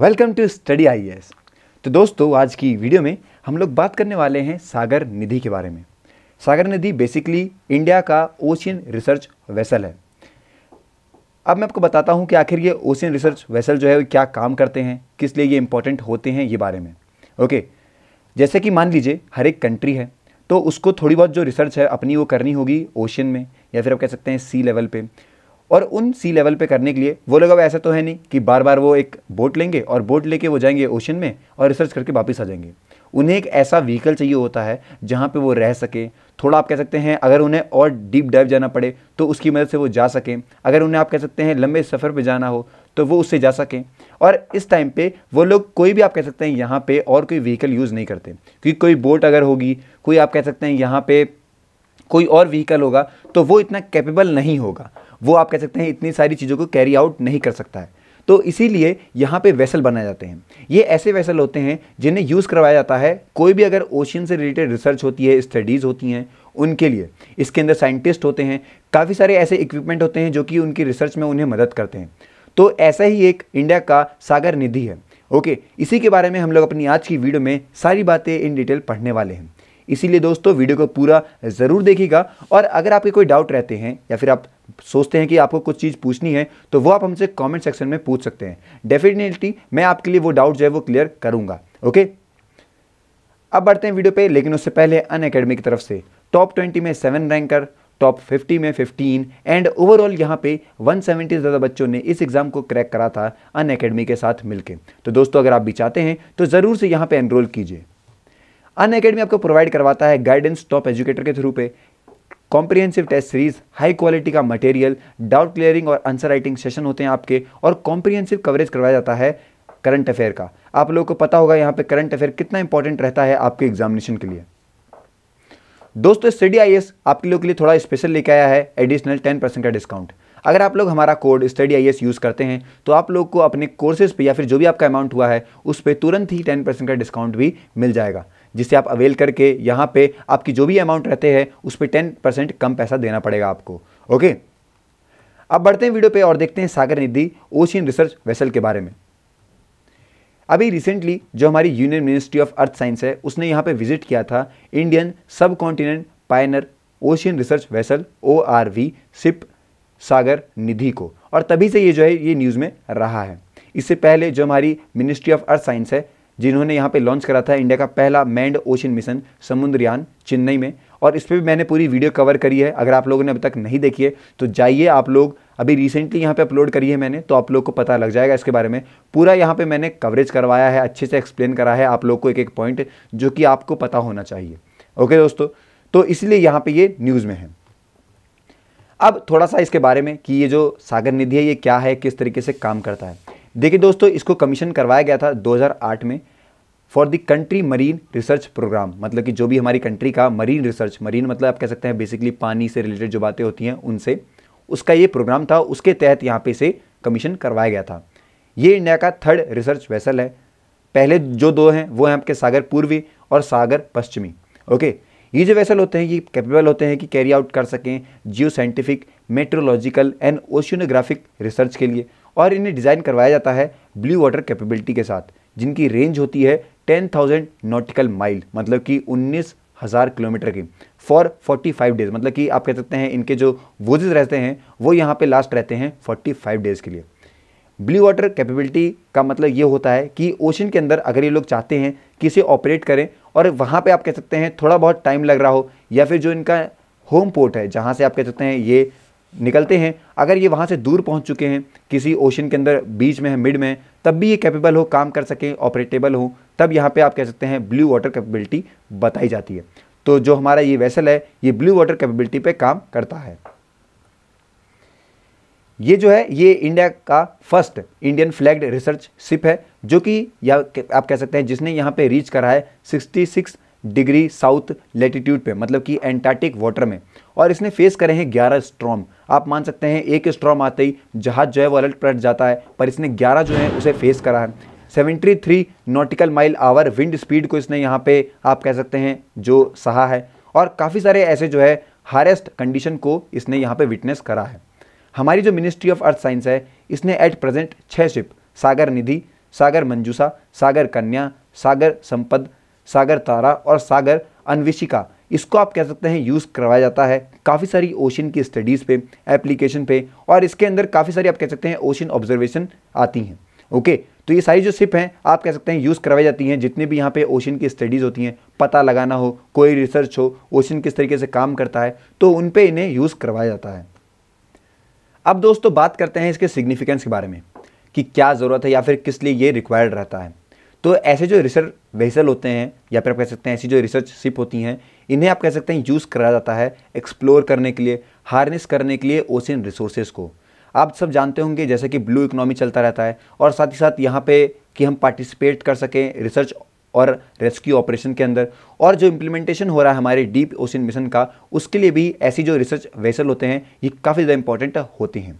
welcome to study आई तो दोस्तों आज की वीडियो में हम लोग बात करने वाले हैं सागर निधि के बारे में सागर निधि बेसिकली इंडिया का ओशियन रिसर्च वेसल है अब मैं आपको बताता हूँ कि आखिर ये ओशियन रिसर्च वेसल जो है वो क्या काम करते हैं किस लिए ये इंपॉर्टेंट होते हैं ये बारे में ओके जैसे कि मान लीजिए हर एक कंट्री है तो उसको थोड़ी बहुत जो रिसर्च है अपनी वो करनी होगी ओशियन में या फिर आप कह सकते हैं सी लेवल पर और उन सी लेवल पे करने के लिए वो लोग अब ऐसा तो है नहीं कि बार बार वो एक बोट लेंगे और बोट लेके वो जाएंगे ओशन में और रिसर्च करके वापस आ जाएंगे उन्हें एक ऐसा व्हीकल चाहिए होता है जहाँ पे वो रह सके थोड़ा आप कह सकते हैं अगर उन्हें और डीप डाइव जाना पड़े तो उसकी मदद से वो जा सकें अगर उन्हें आप कह सकते हैं लंबे सफ़र पर जाना हो तो वो उससे जा सकें और इस टाइम पे वो लोग कोई भी आप कह सकते हैं यहाँ पे और कोई व्हीकल यूज़ नहीं करते क्योंकि कोई बोट अगर होगी कोई आप कह सकते हैं यहाँ पे कोई और व्हीकल होगा तो वो इतना कैपेबल नहीं होगा वो आप कह सकते हैं इतनी सारी चीज़ों को कैरी आउट नहीं कर सकता है तो इसीलिए यहाँ पे वेसल बनाए जाते हैं ये ऐसे वेसल होते हैं जिन्हें यूज़ करवाया जाता है कोई भी अगर ओशियन से रिलेटेड रिसर्च होती है स्टडीज़ होती हैं उनके लिए इसके अंदर साइंटिस्ट होते हैं काफ़ी सारे ऐसे इक्विपमेंट होते हैं जो कि उनकी रिसर्च में उन्हें मदद करते हैं तो ऐसा ही एक इंडिया का सागर निधि है ओके इसी के बारे में हम लोग अपनी आज की वीडियो में सारी बातें इन डिटेल पढ़ने वाले हैं इसीलिए दोस्तों वीडियो को पूरा ज़रूर देखिएगा और अगर आपके कोई डाउट रहते हैं या फिर आप सोचते हैं कि आपको कुछ चीज़ पूछनी है तो वो आप हमसे कमेंट सेक्शन में पूछ सकते हैं डेफिनेटली मैं आपके लिए वो डाउट जो है वो क्लियर करूँगा ओके अब बढ़ते हैं वीडियो पे लेकिन उससे पहले अन की तरफ से टॉप ट्वेंटी में सेवन रैंकर टॉप 50 में 15 एंड ओवरऑल यहाँ पे 170 से ज़्यादा बच्चों ने इस एग्ज़ाम को क्रैक करा था अन के साथ मिलके तो दोस्तों अगर आप भी चाहते हैं तो ज़रूर से यहाँ पे एनरोल कीजिए अन अकेडमी आपको प्रोवाइड करवाता है गाइडेंस टॉप एजुकेटर के थ्रू पे comprehensive test series high quality का मटेरियल डाउट क्लियरिंग और आंसर राइटिंग सेशन होते हैं आपके और कॉम्प्रिहेंसिव कवरेज करवाया जाता है करंट अफेयर का आप लोगों को पता होगा यहाँ पे करंट अफेयर कितना इंपॉर्टेंट रहता है आपके एग्जामिनेशन के लिए दोस्तों स्टडी आई आपके लोगों के लिए थोड़ा स्पेशल लेके आया है एडिशनल टेन परसेंट का डिस्काउंट अगर आप लोग हमारा कोड स्टडी आई यूज़ करते हैं तो आप लोग को अपने कोर्सेज पे या फिर जो भी आपका अमाउंट हुआ है उस पर तुरंत ही टेन परसेंट का डिस्काउंट भी मिल जाएगा जिसे आप अवेल करके यहाँ पे आपकी जो भी अमाउंट रहते हैं उस पर टेन परसेंट कम पैसा देना पड़ेगा आपको ओके अब बढ़ते हैं वीडियो पे और देखते हैं Sagar Nidhi ocean research vessel के बारे में अभी रिसेंटली जो हमारी union ministry of earth science है उसने यहाँ पे विजिट किया था Indian subcontinent pioneer ocean research vessel O R V ship Sagar Nidhi को और तभी से ये जो है ये न्यूज़ में रहा है इससे पहले जो हमारी मिनिस्ट्री ऑफ अर्थ साइंस है जिन्होंने यहाँ पे लॉन्च करा था इंडिया का पहला manned ocean mission Samudrayaan Chennai में और इस पर भी मैंने पूरी वीडियो कवर करी है अगर आप लोगों ने अभी तक नहीं देखी है तो जाइए आप लोग अभी रिसेंटली यहाँ पे अपलोड करी है मैंने तो आप लोग को पता लग जाएगा इसके बारे में पूरा यहाँ पे मैंने कवरेज करवाया है अच्छे से एक्सप्लेन करा है आप लोग को एक एक पॉइंट जो कि आपको पता होना चाहिए ओके दोस्तों तो इसलिए यहाँ पर ये न्यूज़ में है अब थोड़ा सा इसके बारे में कि ये जो सागर निधि है ये क्या है किस तरीके से काम करता है देखिए दोस्तों इसको कमीशन करवाया गया था 2008 में for the country marine research program मतलब कि जो भी हमारी कंट्री का मरीन रिसर्च मरीन मतलब आप कह सकते हैं बेसिकली पानी से रिलेटेड जो बातें होती हैं उनसे उसका ये प्रोग्राम था उसके तहत यहाँ पे इसे कमीशन करवाया गया था ये इंडिया का थर्ड रिसर्च वेसल है पहले जो दो हैं वो हैं आपके सागर पूर्वी और सागर पश्चिमी ओके ये जो वैसल होते हैं ये कैपेबल होते हैं कि कैरी आउट कर सकें geoscientific meteorological and oceanographic research के लिए और इन्हें डिज़ाइन करवाया जाता है ब्लू वाटर कैपेबिलिटी के साथ जिनकी रेंज होती है 10,000 नॉटिकल माइल मतलब कि उन्नीस हज़ार किलोमीटर की फॉर 45 डेज मतलब कि आप कह सकते हैं इनके जो वोजेज रहते हैं वो यहाँ पे लास्ट रहते हैं 45 डेज़ के लिए ब्लू वाटर कैपेबिलिटी का मतलब ये होता है कि ओशन के अंदर अगर ये लोग चाहते हैं कि इसे ऑपरेट करें और वहाँ पर आप कह सकते हैं थोड़ा बहुत टाइम लग रहा हो या फिर जो इनका होम पोर्ट है जहाँ से आप कह सकते हैं ये निकलते हैं अगर ये वहाँ से दूर पहुँच चुके हैं किसी ओशन के अंदर बीच में है मिड में तब भी ये कैपेबल हो काम कर सकें ऑपरेटेबल हो तब यहाँ पे आप कह सकते हैं ब्लू वाटर कैपेबिलिटी बताई जाती है तो जो हमारा ये वेसल है ये ब्लू वाटर कैपेबिलिटी पे काम करता है ये जो है ये इंडिया का first Indian flagged research ship है जो कि या आप कह सकते हैं जिसने यहाँ पे रीच करा है 66 डिग्री साउथ लेटीट्यूड पे मतलब कि एंटार्टिक वाटर में और इसने फेस करे हैं ग्यारह स्ट्रॉम आप मान सकते हैं एक स्ट्रॉम आते ही जहाज जो है वो अलर्ट पलट जाता है पर इसने ग्यारह जो है उसे फेस करा है 73 nautical mile hour wind speed को इसने यहाँ पे आप कह सकते हैं जो सहा है और काफ़ी सारे ऐसे जो है हारेस्ट कंडीशन को इसने यहाँ पे विटनेस करा है हमारी जो मिनिस्ट्री ऑफ अर्थ साइंस है इसने एट प्रेजेंट छः शिप सागर निधि सागर मंजूसा सागर कन्या सागर संपद सागर तारा और सागर अन्विशिका इसको आप कह सकते हैं यूज़ करवाया जाता है काफ़ी सारी ओशन की स्टडीज़ पे एप्लीकेशन पे और इसके अंदर काफ़ी सारी आप कह सकते हैं ओशन ऑब्जर्वेशन आती हैं ओके तो ये सारी जो सिप हैं आप कह सकते हैं यूज़ करवाई जाती हैं जितने भी यहाँ पे ओशन की स्टडीज़ होती हैं पता लगाना हो कोई रिसर्च हो ओशन किस तरीके से काम करता है तो उन पर इन्हें यूज़ करवाया जाता है अब दोस्तों बात करते हैं इसके सिग्निफिकेंस के बारे में कि क्या ज़रूरत है या फिर किस लिए ये रिक्वायर्ड रहता है तो ऐसे जो रिसर्च वेसल होते हैं या फिर आप कह सकते हैं ऐसी जो रिसर्च शिप होती हैं इन्हें आप कह सकते हैं यूज़ करा जाता है एक्सप्लोर करने के लिए हार्नेस करने के लिए ओशन रिसोर्सेज को आप सब जानते होंगे जैसे कि ब्लू इकोनॉमी चलता रहता है और साथ ही साथ यहाँ पे कि हम पार्टिसिपेट कर सकें रिसर्च और रेस्क्यू ऑपरेशन के अंदर और जो इम्प्लीमेंटेशन हो रहा है हमारे डीप ओशन मिशन का उसके लिए भी ऐसी जो रिसर्च वेसल होते हैं ये काफ़ी ज़्यादा इंपॉर्टेंट होती हैं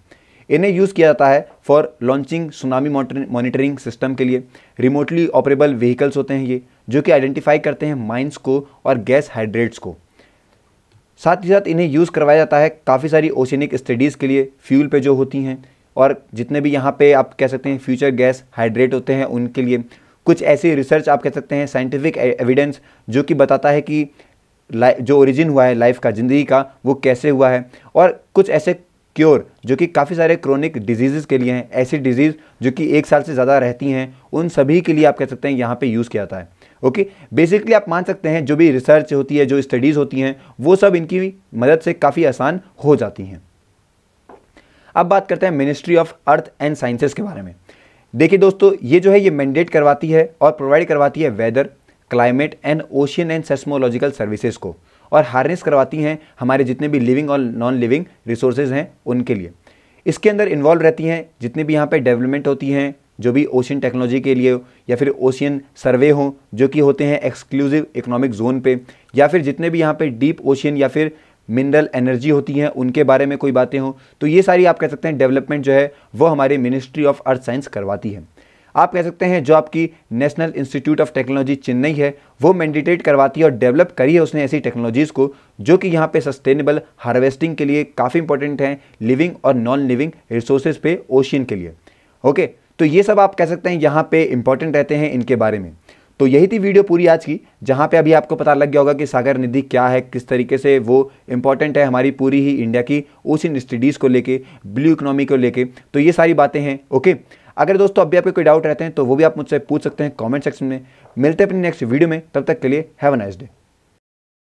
इन्हें यूज़ किया जाता है for launching tsunami monitoring system के लिए रिमोटली ऑपरेबल व्हीकल्स होते हैं ये जो कि आइडेंटिफाई करते हैं माइंस को और गैस हाइड्रेट्स को साथ ही साथ इन्हें यूज़ करवाया जाता है काफ़ी सारी ओशनिक स्टडीज़ के लिए फ्यूल पे जो होती हैं और जितने भी यहाँ पे आप कह सकते हैं फ्यूचर गैस हाइड्रेट होते हैं उनके लिए कुछ ऐसी रिसर्च आप कह सकते हैं साइंटिफिक एविडेंस e- जो कि बताता है कि जो ओरिजिन हुआ है लाइफ का ज़िंदगी का वो कैसे हुआ है और कुछ ऐसे क्योर जो कि काफ़ी सारे क्रोनिक डिजीज़ के लिए हैं ऐसी डिजीज़ जो कि एक साल से ज़्यादा रहती हैं उन सभी के लिए आप कह सकते हैं यहाँ पे यूज़ किया जाता है ओके बेसिकली आप मान सकते हैं जो भी रिसर्च होती है जो स्टडीज़ होती हैं वो सब इनकी मदद से काफ़ी आसान हो जाती हैं अब बात करते हैं ministry of earth and sciences के बारे में देखिए दोस्तों ये जो है ये मैंडेट करवाती है और प्रोवाइड करवाती है weather climate and ocean and seismological services को और हार्नेस करवाती हैं हमारे जितने भी लिविंग और नॉन लिविंग रिसोर्सेज हैं उनके लिए इसके अंदर इन्वॉल्व रहती हैं जितने भी यहाँ पर डेवलपमेंट होती हैं जो भी ओशियन टेक्नोलॉजी के लिए या फिर ओशियन सर्वे हो जो कि होते हैं एक्सक्लूसिव इकोनॉमिक जोन पे या फिर जितने भी यहाँ पे डीप ओशियन या फिर मिनरल एनर्जी होती हैं उनके बारे में कोई बातें हो तो ये सारी आप कह सकते हैं डेवलपमेंट जो है वो हमारी मिनिस्ट्री ऑफ अर्थ साइंस करवाती है आप कह सकते हैं जो आपकी national institute of technology Chennai है वो मैंडिटेट करवाती है और डेवलप करी है उसने ऐसी टेक्नोलॉजीज़ को जो कि यहाँ पे सस्टेनेबल हार्वेस्टिंग के लिए काफ़ी इंपॉर्टेंट हैं लिविंग और नॉन लिविंग रिसोर्सेज पे ओशियन के लिए ओके तो ये सब आप कह सकते हैं यहाँ पे इंपॉर्टेंट रहते हैं इनके बारे में तो यही थी वीडियो पूरी आज की जहाँ पे अभी आपको पता लग गया होगा कि सागर निधि क्या है किस तरीके से वो इंपॉर्टेंट है हमारी पूरी ही इंडिया की ओशियन स्टडीज़ को लेके ब्लू इकोनॉमी को लेके तो ये सारी बातें हैं ओके अगर दोस्तों अभी आपके कोई डाउट रहते हैं तो वो भी आप मुझसे पूछ सकते हैं कॉमेंट सेक्शन में मिलते हैं अपने नेक्स्ट वीडियो में तब तक के लिए हैव अ नाइस डे